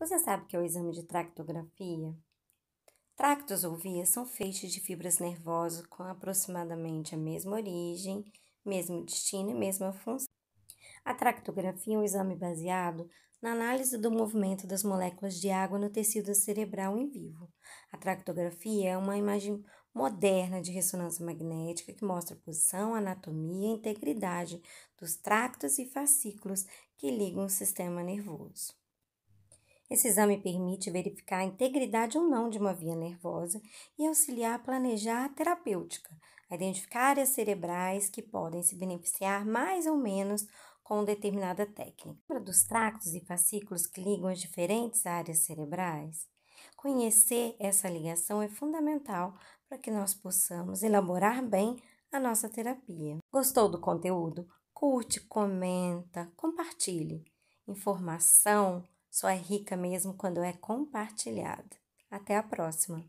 Você sabe que é o exame de tractografia? Tractos ou vias são feixes de fibras nervosas com aproximadamente a mesma origem, mesmo destino e mesma função. A tractografia é um exame baseado na análise do movimento das moléculas de água no tecido cerebral em vivo. A tractografia é uma imagem moderna de ressonância magnética que mostra a posição, a anatomia e integridade dos tractos e fascículos que ligam o sistema nervoso. Esse exame permite verificar a integridade ou não de uma via nervosa e auxiliar a planejar a terapêutica, a identificar áreas cerebrais que podem se beneficiar mais ou menos com determinada técnica. Lembra dos tractos e fascículos que ligam as diferentes áreas cerebrais? Conhecer essa ligação é fundamental para que nós possamos elaborar bem a nossa terapia. Gostou do conteúdo? Curte, comenta, compartilhe. Informação só é rica mesmo quando é compartilhada. Até a próxima!